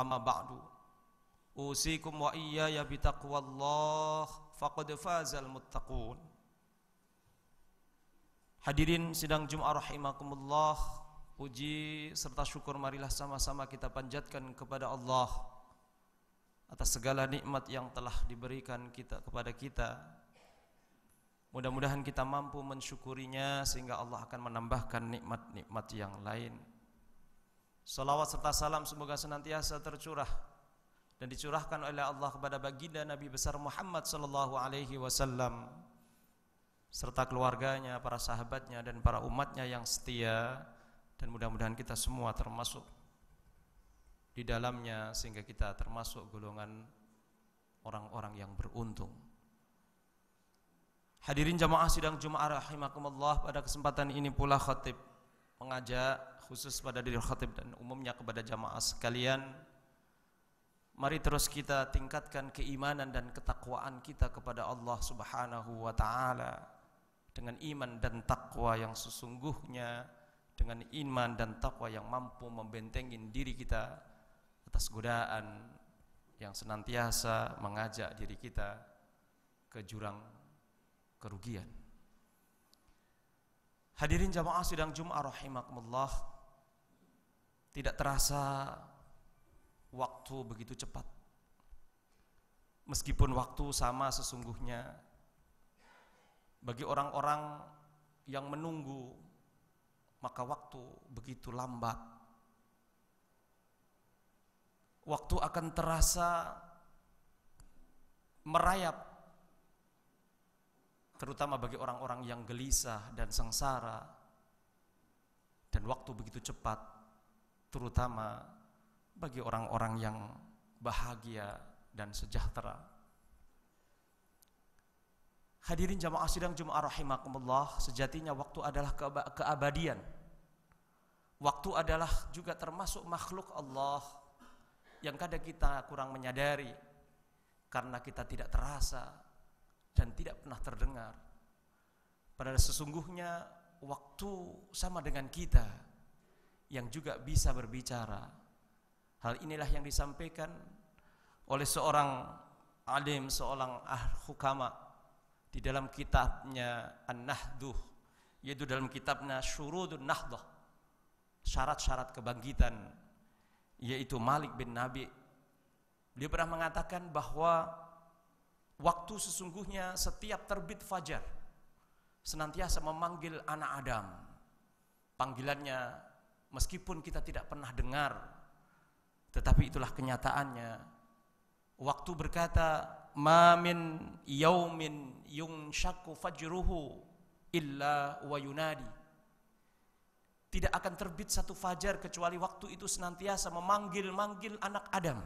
Amma ba'du Usikum wa ya bitaqwallah Faqad fazal muttaqun Hadirin sidang Jum'ah rahimakumullah Puji serta syukur marilah sama-sama kita panjatkan kepada Allah Atas segala nikmat yang telah diberikan kita kepada kita Mudah-mudahan kita mampu mensyukurinya sehingga Allah akan menambahkan nikmat-nikmat yang lain. Salawat serta salam semoga senantiasa tercurah dan dicurahkan oleh Allah kepada baginda Nabi besar Muhammad sallallahu alaihi wasallam serta keluarganya, para sahabatnya dan para umatnya yang setia dan mudah-mudahan kita semua termasuk di dalamnya sehingga kita termasuk golongan orang-orang yang beruntung. Hadirin jamaah sidang Jumat rahimakumullah pada kesempatan ini pula khatib mengajak khusus pada diri khatib dan umumnya kepada jamaah sekalian mari terus kita tingkatkan keimanan dan ketakwaan kita kepada Allah Subhanahu wa taala dengan iman dan takwa yang sesungguhnya dengan iman dan takwa yang mampu membentengin diri kita atas godaan yang senantiasa mengajak diri kita ke jurang kerugian Hadirin jamaah sidang Jumat rahimakumullah. Tidak terasa waktu begitu cepat. Meskipun waktu sama sesungguhnya bagi orang-orang yang menunggu maka waktu begitu lambat. Waktu akan terasa merayap terutama bagi orang-orang yang gelisah dan sengsara dan waktu begitu cepat terutama bagi orang-orang yang bahagia dan sejahtera. Hadirin jamaah sidang Jumat rahimakumullah, sejatinya waktu adalah keabadian. Waktu adalah juga termasuk makhluk Allah yang kadang kita kurang menyadari karena kita tidak terasa dan tidak pernah terdengar. Padahal sesungguhnya waktu sama dengan kita yang juga bisa berbicara. Hal inilah yang disampaikan oleh seorang alim, seorang ah, hukama di dalam kitabnya An-Nahduh, yaitu dalam kitabnya Syurudun Nahduh, syarat-syarat kebangkitan, yaitu Malik bin Nabi. Dia pernah mengatakan bahwa waktu sesungguhnya setiap terbit fajar senantiasa memanggil anak Adam. Panggilannya meskipun kita tidak pernah dengar tetapi itulah kenyataannya waktu berkata mamin yaumin yunshaku fajruhu illa wa yunadi tidak akan terbit satu fajar kecuali waktu itu senantiasa memanggil-manggil anak Adam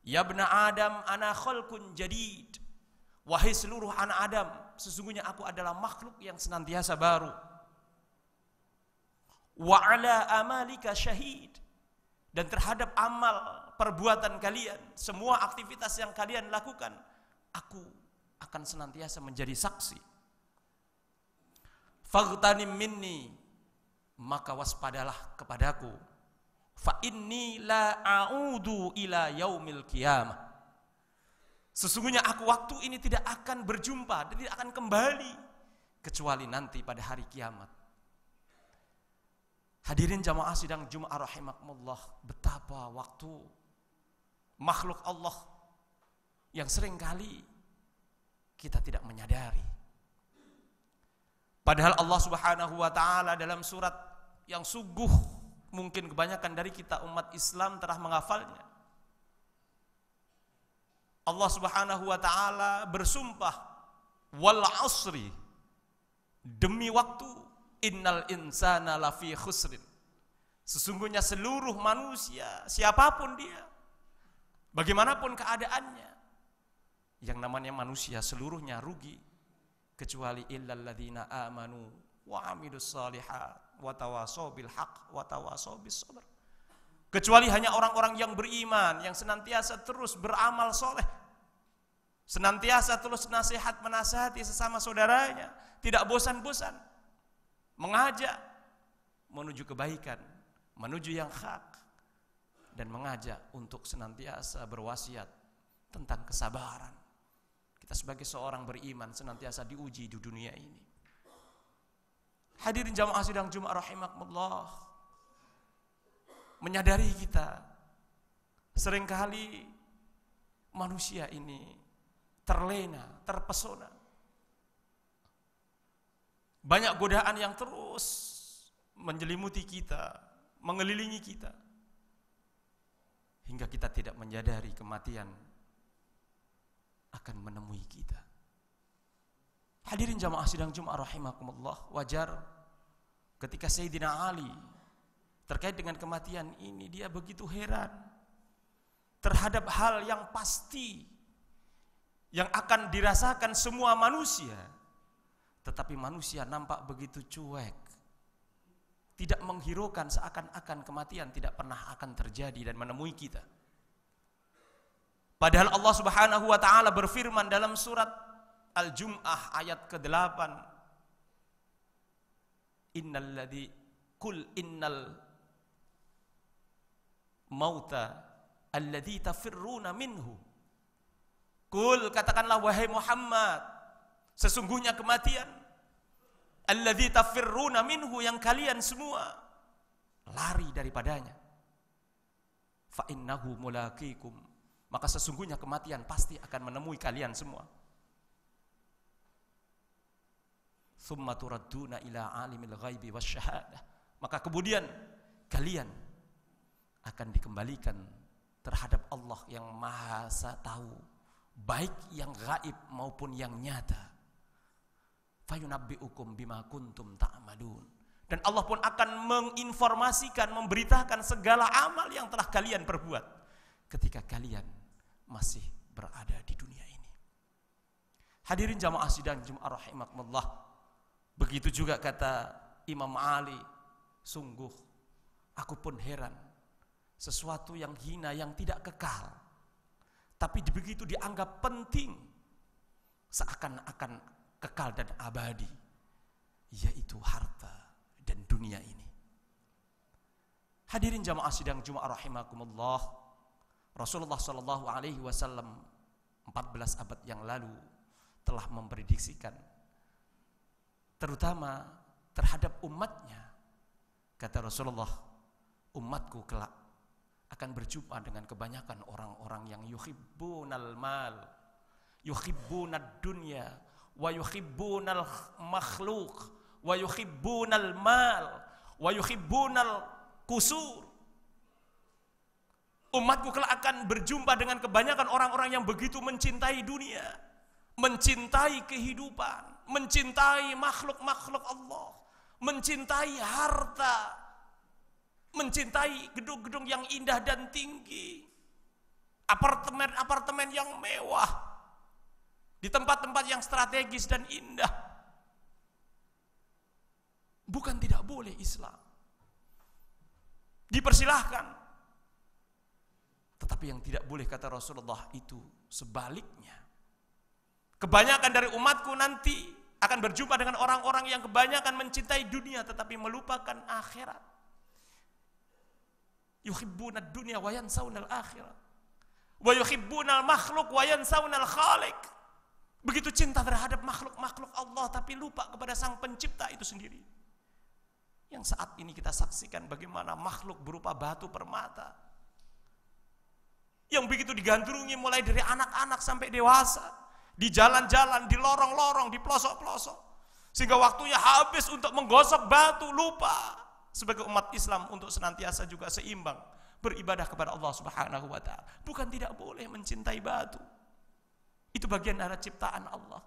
ya bna Adam ana khalqun jadid wahai seluruh anak Adam sesungguhnya aku adalah makhluk yang senantiasa baru wa ala amalika syahid dan terhadap amal perbuatan kalian semua aktivitas yang kalian lakukan aku akan senantiasa menjadi saksi faghtanim minni maka waspadalah kepadaku fa inni la a'udu ila yaumil qiyamah sesungguhnya aku waktu ini tidak akan berjumpa dan tidak akan kembali kecuali nanti pada hari kiamat Hadirin jamaah sidang Jum'ah rahimakumullah, betapa waktu makhluk Allah yang seringkali kita tidak menyadari. Padahal Allah Subhanahu wa taala dalam surat yang sungguh mungkin kebanyakan dari kita umat Islam telah menghafalnya. Allah Subhanahu wa taala bersumpah wal asri demi waktu Innal insana lafi khusrin. Sesungguhnya seluruh manusia, siapapun dia, bagaimanapun keadaannya, yang namanya manusia seluruhnya rugi kecuali illalladzina amanu wa amilus salihat wa tawasaw bil haq wa tawasaw bis Kecuali hanya orang-orang yang beriman, yang senantiasa terus beramal soleh, senantiasa terus nasihat menasihati sesama saudaranya, tidak bosan-bosan mengajak menuju kebaikan, menuju yang hak dan mengajak untuk senantiasa berwasiat tentang kesabaran. Kita sebagai seorang beriman senantiasa diuji di dunia ini. Hadirin jamaah sidang Jumat rahimakumullah. Menyadari kita seringkali manusia ini terlena, terpesona banyak godaan yang terus menjelimuti kita, mengelilingi kita. Hingga kita tidak menyadari kematian akan menemui kita. Hadirin jamaah sidang Jumat rahimakumullah, wajar ketika Sayyidina Ali terkait dengan kematian ini dia begitu heran terhadap hal yang pasti yang akan dirasakan semua manusia tetapi manusia nampak begitu cuek. Tidak menghiraukan seakan-akan kematian tidak pernah akan terjadi dan menemui kita. Padahal Allah Subhanahu wa taala berfirman dalam surat Al-Jum'ah ayat ke-8. Innal ladhi kul innal mauta alladhi tafirruna minhu. Kul katakanlah wahai Muhammad sesungguhnya kematian alladzi tafirruna minhu yang kalian semua lari daripadanya fa innahu mulaqikum maka sesungguhnya kematian pasti akan menemui kalian semua thumma turadduna ila alimil ghaibi wasyahadah maka kemudian kalian akan dikembalikan terhadap Allah yang maha tahu baik yang gaib maupun yang nyata fayunabbi'ukum bima kuntum ta'amadun. Dan Allah pun akan menginformasikan, memberitakan segala amal yang telah kalian perbuat ketika kalian masih berada di dunia ini. Hadirin jamaah sidang Jum'ah rahimakumullah. Begitu juga kata Imam Ali, sungguh aku pun heran sesuatu yang hina yang tidak kekal tapi begitu dianggap penting seakan-akan kekal dan abadi, yaitu harta dan dunia ini. Hadirin jamaah sidang Jumat rahimakumullah. Rasulullah sallallahu alaihi wasallam 14 abad yang lalu telah memprediksikan terutama terhadap umatnya. Kata Rasulullah, umatku kelak akan berjumpa dengan kebanyakan orang-orang yang yuhibbunal mal, yuhibbunad dunya, wa yuhibbunal makhluk wa yuhibbunal mal wa yuhibbunal kusur umatku kelak akan berjumpa dengan kebanyakan orang-orang yang begitu mencintai dunia mencintai kehidupan mencintai makhluk-makhluk Allah mencintai harta mencintai gedung-gedung yang indah dan tinggi apartemen-apartemen yang mewah di tempat-tempat yang strategis dan indah. Bukan tidak boleh Islam. Dipersilahkan. Tetapi yang tidak boleh kata Rasulullah itu sebaliknya. Kebanyakan dari umatku nanti akan berjumpa dengan orang-orang yang kebanyakan mencintai dunia tetapi melupakan akhirat. Yuhibbuna dunia wa yansawna akhirat Wa yuhibbuna makhluk wa yansawna khalik. Begitu cinta terhadap makhluk-makhluk Allah tapi lupa kepada sang pencipta itu sendiri. Yang saat ini kita saksikan bagaimana makhluk berupa batu permata. Yang begitu digandrungi mulai dari anak-anak sampai dewasa. Di jalan-jalan, di lorong-lorong, di pelosok-pelosok. Sehingga waktunya habis untuk menggosok batu, lupa. Sebagai umat Islam untuk senantiasa juga seimbang. Beribadah kepada Allah subhanahu wa ta'ala. Bukan tidak boleh mencintai batu itu bagian dari ciptaan Allah.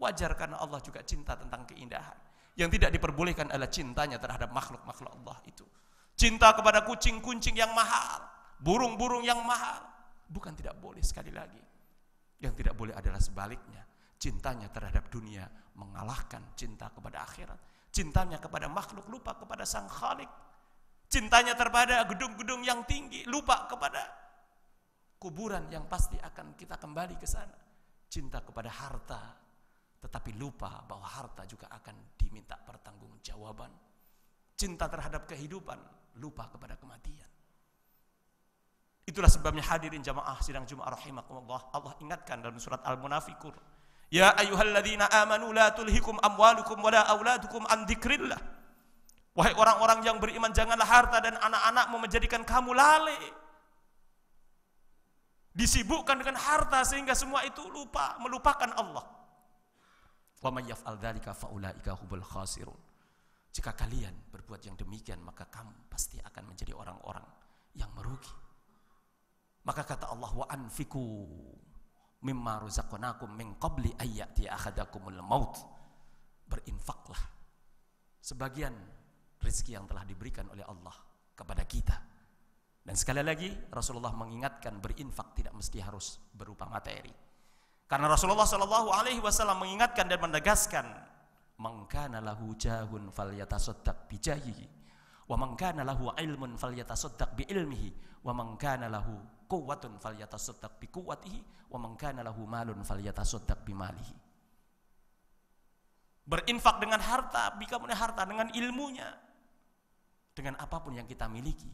Wajar karena Allah juga cinta tentang keindahan. Yang tidak diperbolehkan adalah cintanya terhadap makhluk-makhluk Allah itu. Cinta kepada kucing-kucing yang mahal, burung-burung yang mahal. Bukan tidak boleh sekali lagi. Yang tidak boleh adalah sebaliknya. Cintanya terhadap dunia mengalahkan cinta kepada akhirat. Cintanya kepada makhluk lupa kepada sang khalik. Cintanya terhadap gedung-gedung yang tinggi lupa kepada kuburan yang pasti akan kita kembali ke sana cinta kepada harta, tetapi lupa bahwa harta juga akan diminta pertanggungjawaban. Cinta terhadap kehidupan, lupa kepada kematian. Itulah sebabnya hadirin jamaah sidang Jumat rahimakumullah. Allah ingatkan dalam surat Al-Munafikur. Ya ayyuhalladzina amanu la tulhikum amwalukum wala auladukum an dzikrillah. Wahai orang-orang yang beriman, janganlah harta dan anak-anakmu menjadikan kamu lalai Disibukkan dengan harta sehingga semua itu lupa melupakan Allah. Wa may yaf'al dzalika faulaika humul khasirun. Jika kalian berbuat yang demikian maka kamu pasti akan menjadi orang-orang yang merugi. Maka kata Allah wa anfiku mimma razaqnakum min qabli ayati ahadakumul maut. Berinfaklah sebagian rezeki yang telah diberikan oleh Allah kepada kita dan sekali lagi Rasulullah mengingatkan berinfak tidak mesti harus berupa materi. Karena Rasulullah Shallallahu Alaihi Wasallam mengingatkan dan menegaskan mengkana lahu jahun falyatasaddaq bijahihi wa mengkana lahu ilmun falyatasaddaq bi ilmihi wa mengkana lahu quwwatun falyatasaddaq bi kuwatihi, wa mengkana lahu malun falyatasaddaq bi malihi berinfak dengan harta, bika punya harta dengan ilmunya, dengan apapun yang kita miliki,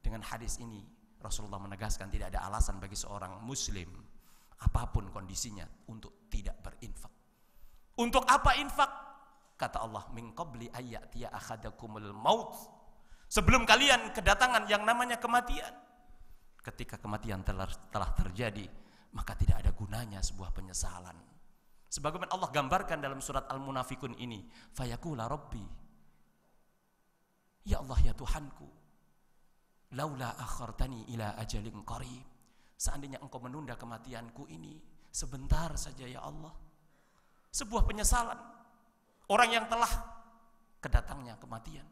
dengan hadis ini Rasulullah menegaskan tidak ada alasan bagi seorang muslim apapun kondisinya untuk tidak berinfak. Untuk apa infak? Kata Allah, "Min qabli ayyatiya ahadakumul maut." Sebelum kalian kedatangan yang namanya kematian. Ketika kematian telah, telah terjadi, maka tidak ada gunanya sebuah penyesalan. Sebagaimana Allah gambarkan dalam surat Al-Munafikun ini, fayakula rabbi. Ya Allah ya Tuhanku, laula akhartani ila ajalin qarib seandainya engkau menunda kematianku ini sebentar saja ya Allah sebuah penyesalan orang yang telah kedatangnya kematian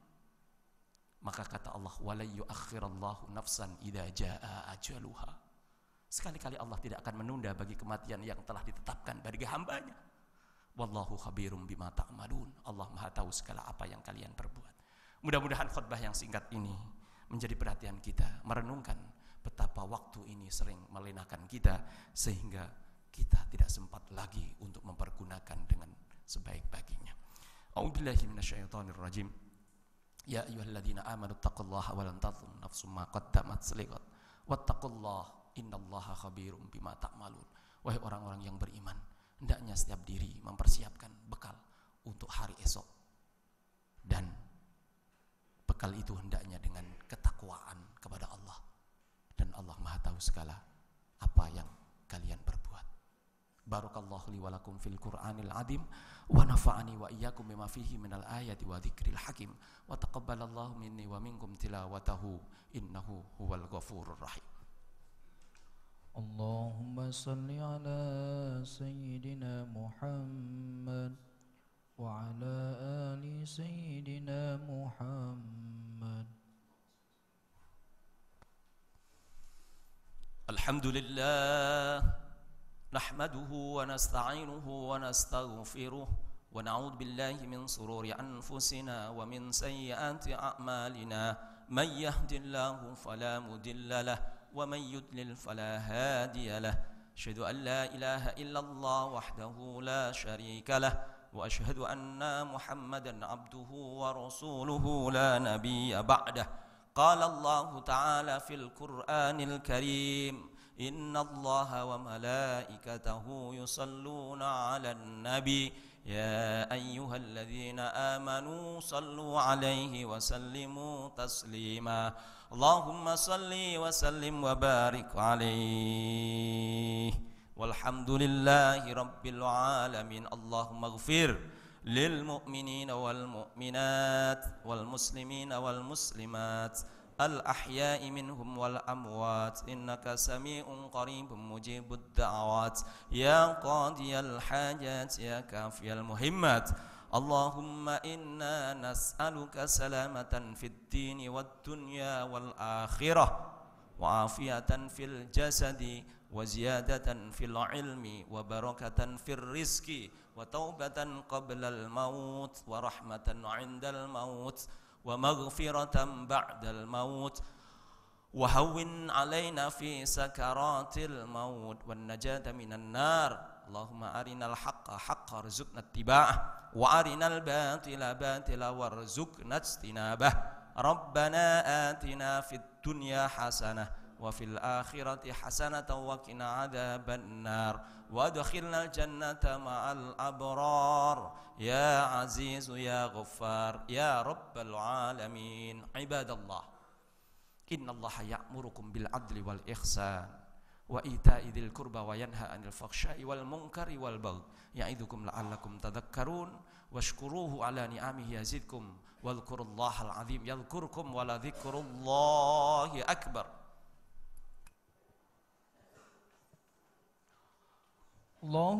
maka kata Allah wala yuakhirallahu nafsan idza jaa ajaluha sekali-kali Allah tidak akan menunda bagi kematian yang telah ditetapkan bagi hambanya wallahu khabirum bima ta'malun Allah Maha tahu segala apa yang kalian perbuat mudah-mudahan khutbah yang singkat ini menjadi perhatian kita, merenungkan betapa waktu ini sering melenakan kita sehingga kita tidak sempat lagi untuk mempergunakan dengan sebaik-baiknya. A'udzubillahi minasyaitonirrajim. Ya ayyuhalladzina amanu taqullaha wa lan tanzur nafsum ma qaddamat lighad. Wattaqullaha innallaha khabirum bima ta'malun. Wahai orang-orang yang beriman, hendaknya setiap diri mempersiapkan bekal untuk hari esok. Dan bekal itu hendaknya dengan ketakwaan kepada Allah dan Allah Maha tahu segala apa yang kalian perbuat. Barakallahu li wa lakum fil Qur'anil Adim, wa nafa'ani wa iyyakum bima fihi minal ayati wa dzikril hakim wa taqabbalallahu minni wa minkum tilawatahu innahu huwal ghafurur rahim. Allahumma salli ala sayyidina Muhammad wa ala ali sayyidina Muhammad الحمد لله نحمده ونستعينه ونستغفره ونعوذ بالله من سرور أنفسنا ومن سيئات أعمالنا من يهد الله فلا مدل له ومن يدلل فلا هادي له أشهد أن لا إله إلا الله وحده لا شريك له وأشهد أن محمدا عبده ورسوله لا نبي بعده قال الله تعالى في القرآن الكريم إن الله وملائكته يصلون على النبي يا أيها الذين آمنوا صلوا عليه وسلموا تسليما اللهم صل وسلم وبارك عليه والحمد لله رب العالمين اللهم اغفر للمؤمنين والمؤمنات والمسلمين والمسلمات الأحياء منهم والأموات إنك سميع قريب مجيب الدعوات يا قاضي الحاجات يا كافي المهمات اللهم إنا نسألك سلامة في الدين والدنيا والآخرة وعافية في الجسد وزيادة في العلم وبركة في الرزق وتوبة قبل الموت ورحمة عند الموت ومغفرة بعد الموت وهون علينا في سكرات الموت والنجاة من النار اللهم أرنا الحق حقا ارزقنا اتباعه وأرنا الباطل باطلا وارزقنا اجتنابه ربنا آتنا في الدنيا حسنة وفي الآخرة حسنة وقنا عذاب النار وادخلنا الجنة مع الأبرار يا عزيز يا غفار يا رب العالمين عباد الله إن الله يأمركم بالعدل والإحسان وإيتاء ذي القربى وينهى عن الفحشاء والمنكر والبغي يعظكم لعلكم تذكرون واشكروه على نعمه يزدكم واذكروا الله العظيم يذكركم ولذكر الله أكبر 龙